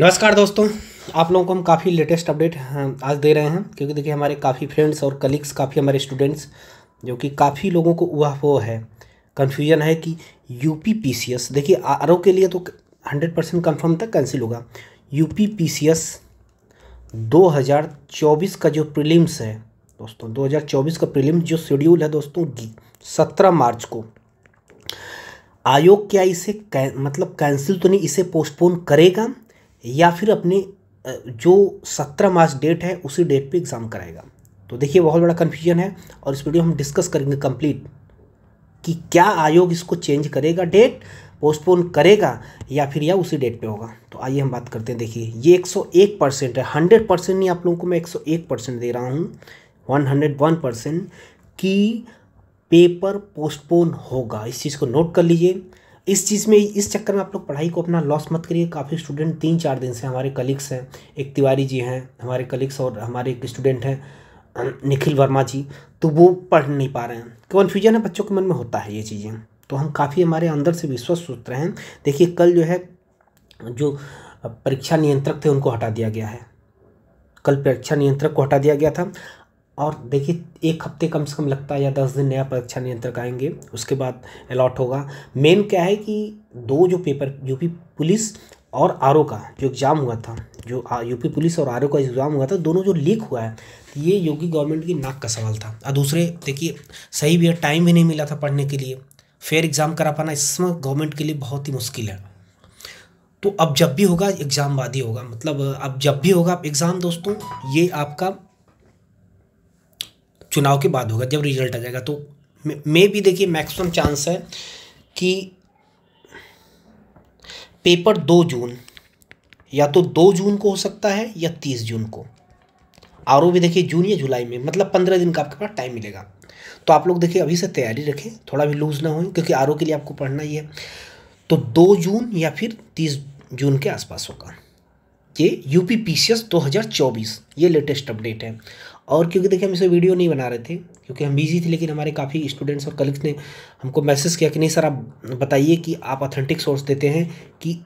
नमस्कार दोस्तों आप लोगों को हम काफ़ी लेटेस्ट अपडेट आज दे रहे हैं क्योंकि देखिए हमारे काफ़ी फ्रेंड्स और कलीग्स काफ़ी हमारे स्टूडेंट्स जो कि काफ़ी लोगों को वह वो है कन्फ्यूजन है कि U P P C S देखिए आर के लिए तो हंड्रेड परसेंट कन्फर्म तक कैंसिल होगा U P P C S दो हज़ार चौबीस का जो प्रिलिम्स है दोस्तों दो हज़ार चौबीस का प्रिलिम्स जो शेड्यूल है दोस्तों सत्रह मार्च को आयोग क्या इसे कै, मतलब कैंसिल तो नहीं इसे पोस्टपोन करेगा या फिर अपने जो सत्रह मार्च डेट है उसी डेट पे एग्ज़ाम कराएगा तो देखिए बहुत बड़ा कन्फ्यूजन है और इस वीडियो हम डिस्कस करेंगे कंप्लीट कि क्या आयोग इसको चेंज करेगा डेट पोस्टपोन करेगा या फिर यह उसी डेट पे होगा तो आइए हम बात करते हैं देखिए ये 101 परसेंट है 100 परसेंट नहीं आप लोगों को मैं 101 परसेंट दे रहा हूँ 101 परसेंट कि पेपर पोस्टपोन होगा इस चीज़ को नोट कर लीजिए इस चीज़ में इस चक्कर में आप लोग पढ़ाई को अपना लॉस मत करिए काफ़ी स्टूडेंट तीन चार दिन से हमारे कलीग्स हैं एक तिवारी जी हैं हमारे कलीग्स और हमारे एक स्टूडेंट हैं निखिल वर्मा जी तो वो पढ़ नहीं पा रहे हैं कन्फ्यूजन है बच्चों के मन में होता है ये चीज़ें तो हम काफ़ी हमारे अंदर से विश्वस सोच रहे हैं देखिए कल जो है जो परीक्षा नियंत्रक थे उनको हटा दिया गया है कल परीक्षा नियंत्रक को हटा दिया गया था और देखिए एक हफ्ते कम से कम लगता है या दस दिन नया परीक्षा नियंत्रक आएंगे उसके बाद अलॉट होगा मेन क्या है कि दो जो पेपर यूपी पुलिस और आर का जो एग्ज़ाम हुआ था जो यूपी पुलिस और आर का एग्ज़ाम हुआ था दोनों जो लीक हुआ है तो ये योगी गवर्नमेंट की नाक का सवाल था और दूसरे देखिए सही भी है टाइम भी नहीं मिला था पढ़ने के लिए फेयर एग्ज़ाम करा पाना इसमें गवर्नमेंट के लिए बहुत ही मुश्किल है तो अब जब भी होगा एग्ज़ाम बाद ही होगा मतलब अब जब भी होगा आप एग्ज़ाम दोस्तों ये आपका चुनाव के बाद होगा जब रिजल्ट आ जाएगा तो मे भी देखिए मैक्सिमम चांस है कि पेपर दो जून या तो दो जून को हो सकता है या तीस जून को आर भी देखिए जून या जुलाई में मतलब पंद्रह दिन का आपके पास टाइम मिलेगा तो आप लोग देखिए अभी से तैयारी रखें थोड़ा भी लूज़ ना हो क्योंकि आर के लिए आपको पढ़ना ही है तो दो जून या फिर तीस जून के आसपास होगा के U P P C S दो हज़ार चौबीस ये लेटेस्ट अपडेट है और क्योंकि देखिए हम इसे वीडियो नहीं बना रहे थे क्योंकि हम बिजी थे लेकिन हमारे काफ़ी स्टूडेंट्स और कलीग्स ने हमको मैसेज किया कि नहीं सर आप बताइए कि आप ऑथेंटिक सोर्स देते हैं कि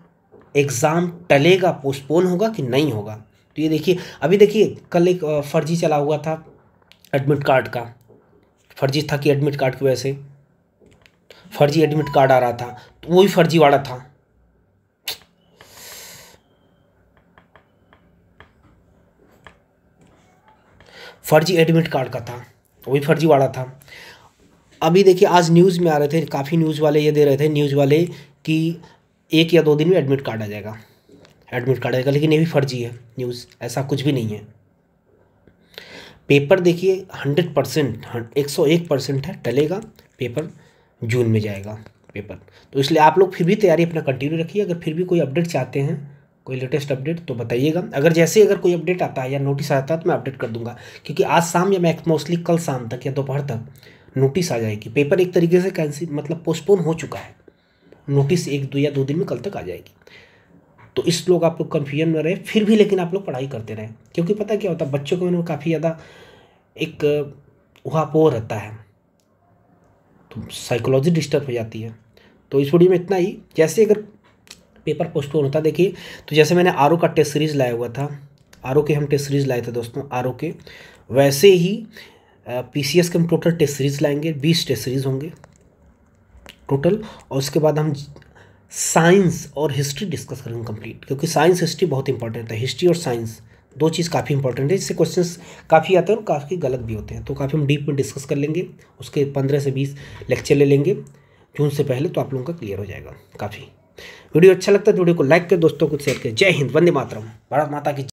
एग्ज़ाम टलेगा पोस्टपोन होगा कि नहीं होगा तो ये देखिए अभी देखिए कल एक फर्जी चला हुआ था एडमिट कार्ड का फर्जी था कि एडमिट कार्ड की वजह से फर्जी एडमिट कार्ड आ रहा था तो वो भी फर्जीवाड़ा था फर्जी एडमिट कार्ड का था वो भी फर्जी वाला था अभी देखिए आज न्यूज़ में आ रहे थे काफ़ी न्यूज़ वाले ये दे रहे थे न्यूज़ वाले कि एक या दो दिन में एडमिट कार्ड आ जाएगा एडमिट कार्ड आएगा लेकिन ये भी फर्जी है न्यूज़ ऐसा कुछ भी नहीं है पेपर देखिए हंड्रेड परसेंट एक सौ एक परसेंट है टलेगा पेपर जून में जाएगा पेपर तो इसलिए आप लोग फिर भी तैयारी अपना कंटिन्यू रखिए अगर फिर भी कोई अपडेट चाहते हैं कोई लेटेस्ट अपडेट तो बताइएगा अगर जैसे अगर कोई अपडेट आता है या नोटिस आता है तो मैं अपडेट कर दूंगा क्योंकि आज शाम या मैं मोस्टली कल शाम तक या दोपहर तक नोटिस आ जाएगी पेपर एक तरीके से कैंसिल मतलब पोस्टपोन हो चुका है नोटिस एक दो या दो दिन में कल तक आ जाएगी तो इस लोग आप लोग कन्फ्यूजन में रहे फिर भी लेकिन आप लोग पढ़ाई करते रहे क्योंकि पता क्या होता है बच्चों के मन में काफ़ी ज़्यादा एक वहापो रहता है तो साइकोलॉजी डिस्टर्ब हो जाती है तो इस वीडियो में इतना ही जैसे अगर पेपर पोस्टपोन होता देखिए तो जैसे मैंने आर का टेस्ट सीरीज़ लाया हुआ था आर के हम टेस्ट सीरीज़ लाए थे दोस्तों आर के वैसे ही पी सी एस के हम टोटल टेस्ट सीरीज़ लाएंगे बीस टेस्ट सीरीज़ होंगे टोटल और उसके बाद हम साइंस और हिस्ट्री डिस्कस करेंगे कंप्लीट क्योंकि साइंस हिस्ट्री बहुत इंपॉर्टेंट है हिस्ट्री और साइंस दो चीज़ काफ़ी इंपॉर्टेंट है जिससे क्वेश्चंस काफ़ी आते हैं और काफ़ी गलत भी होते हैं तो काफ़ी हम डीप में डिस्कस कर लेंगे उसके पंद्रह से बीस लेक्चर ले लेंगे जून से पहले तो आप लोगों का क्लियर हो जाएगा काफ़ी वीडियो अच्छा लगता है तो वीडियो को लाइक कर दोस्तों को शेयर करें जय हिंद वंदे मातरम भारत माता की